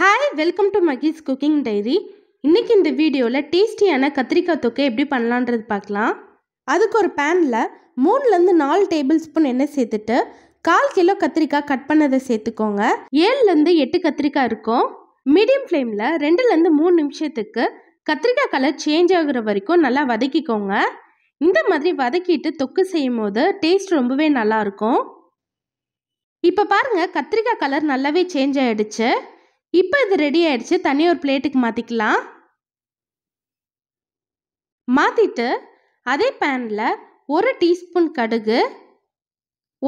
hi welcome to Mahi's cooking diary இன்றைக்கி இந்த வீடியோவில் டேஸ்டியான கத்திரிக்காய் தொக்கை எப்படி பண்ணலான்றது பார்க்கலாம் அதுக்கு ஒரு பேனில் மூணுலேருந்து நாலு டேபிள் ஸ்பூன் எண்ணெய் சேர்த்துட்டு கால் கிலோ கத்திரிக்காய் கட் பண்ணதை சேர்த்துக்கோங்க ஏழுலேருந்து எட்டு கத்திரிக்காய் இருக்கும் மீடியம் ஃப்ளேமில் ரெண்டுலேருந்து மூணு நிமிஷத்துக்கு கத்திரிக்காய் கலர் சேஞ்ச் ஆகுற வரைக்கும் நல்லா வதக்கிக்கோங்க இந்த மாதிரி வதக்கிட்டு தொக்கு செய்யும் போது டேஸ்ட் ரொம்பவே நல்லாயிருக்கும் இப்போ பாருங்கள் கத்திரிக்காய் கலர் நல்லாவே சேஞ்ச் ஆகிடுச்சு இப்போ இது ரெடி ஆயிடுச்சு தனி ஒரு பிளேட்டுக்கு மாற்றிக்கலாம் மாற்றிட்டு அதே பேனில் ஒரு டீஸ்பூன் கடுகு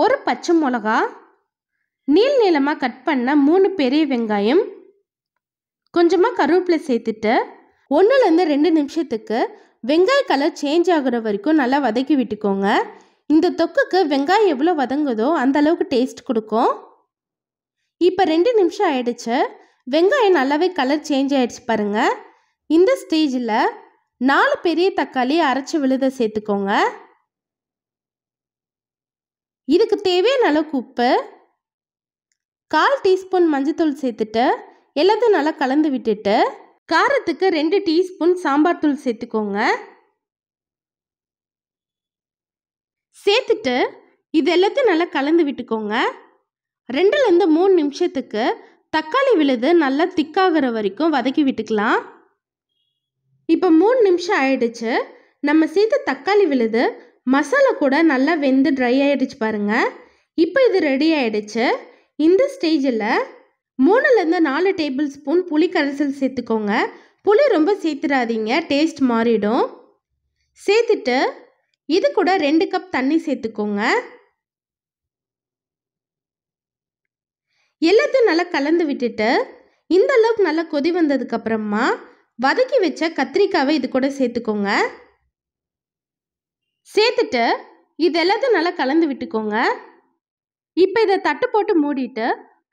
ஒரு பச்சை மிளகா நீள் நீளமாக கட் பண்ண மூணு பெரிய வெங்காயம் கொஞ்சமாக கருவேப்பிலை சேர்த்துட்டு ஒன்றுலேருந்து ரெண்டு நிமிஷத்துக்கு வெங்காய கலர் சேஞ்ச் ஆகிற வரைக்கும் நல்லா வதக்கி விட்டுக்கோங்க இந்த தொக்குக்கு வெங்காயம் எவ்வளோ வதங்குதோ அந்த அளவுக்கு டேஸ்ட் கொடுக்கும் இப்போ ரெண்டு நிமிஷம் ஆயிடுச்சு வெங்காயம் நல்லாவே கலர் சேஞ்ச் ஆகிடுச்சு பாருங்கள் இந்த ஸ்டேஜில் நாலு பெரிய தக்காளி அரைச்சி விழுத சேர்த்துக்கோங்க இதுக்கு தேவையான அளவுக்கு உப்பு கால் டீஸ்பூன் மஞ்சத்தூள் சேர்த்துட்டு எல்லாத்தையும் நல்லா கலந்து விட்டுட்டு காரத்துக்கு ரெண்டு டீஸ்பூன் சாம்பார் தூள் சேர்த்துக்கோங்க சேர்த்துட்டு இது எல்லாத்தையும் நல்லா கலந்து விட்டுக்கோங்க ரெண்டுலேருந்து மூணு நிமிஷத்துக்கு தக்காளி விழுது நல்லா திக்காகிற வரைக்கும் வதக்கி விட்டுக்கலாம் இப்போ மூணு நிமிஷம் ஆயிடுச்சு நம்ம சேர்த்து தக்காளி விழுது மசாலா கூட நல்லா வெந்து ட்ரை ஆகிடுச்சு பாருங்கள் இப்போ இது ரெடி ஆகிடுச்சு இந்த ஸ்டேஜில் மூணுலேருந்து நாலு டேபிள் ஸ்பூன் புளி கரைசல் சேர்த்துக்கோங்க புளி ரொம்ப சேர்த்துடாதீங்க டேஸ்ட் மாறிடும் சேர்த்துட்டு இது கூட ரெண்டு கப் தண்ணி சேர்த்துக்கோங்க எல்லாத்தையும் நல்லா கலந்து விட்டுட்டு இந்த அளவுக்கு நல்லா கொதி வந்ததுக்கப்புறமா வதக்கி வச்ச கத்திரிக்காவை இது கூட சேர்த்துக்கோங்க சேர்த்துட்டு இது எல்லாத்தையும் நல்லா கலந்து விட்டுக்கோங்க இப்போ இதை தட்டு போட்டு மூடிட்டு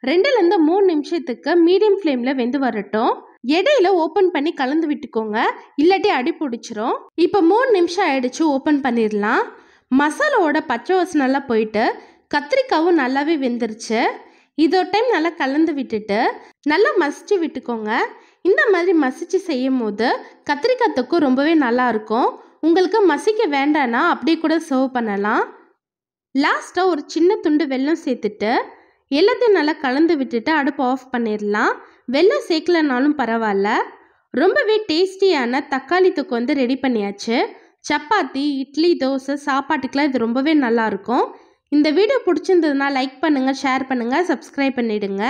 ரெண்டுலேருந்து மூணு நிமிஷத்துக்கு மீடியம் ஃப்ளேமில் வெந்து வரட்டும் இடையில ஓப்பன் பண்ணி கலந்து விட்டுக்கோங்க இல்லாட்டி அடி பிடிச்சிரும் இப்போ மூணு நிமிஷம் ஆயிடுச்சு ஓப்பன் பண்ணிடலாம் மசாலாவோட பச்சை வாசனெல்லாம் போயிட்டு கத்திரிக்காவும் நல்லாவே வெந்துருச்சு இதோ டைம் நல்லா கலந்து விட்டுட்டு நல்லா மசிச்சு விட்டுக்கோங்க இந்த மாதிரி மசிச்சு செய்யும் போது கத்திரிக்காய் தொக்கு ரொம்பவே இருக்கும் உங்களுக்கு மசிக்க வேண்டாம்னா அப்படியே கூட சர்வ் பண்ணலாம் லாஸ்ட்டாக ஒரு சின்ன துண்டு வெல்லம் சேர்த்துட்டு எல்லாத்தையும் நல்லா கலந்து விட்டுட்டு அடுப்பு ஆஃப் பண்ணிடலாம் வெல்லம் சேர்க்கலனாலும் பரவாயில்ல ரொம்பவே டேஸ்டியான தக்காளி தொக்கு வந்து ரெடி பண்ணியாச்சு சப்பாத்தி இட்லி தோசை சாப்பாட்டுக்கெலாம் இது ரொம்பவே நல்லாயிருக்கும் இந்த வீடியோ பிடிச்சிருந்ததுன்னா லைக் பண்ணுங்கள் ஷேர் பண்ணுங்கள் சப்ஸ்கிரைப் பண்ணிவிடுங்க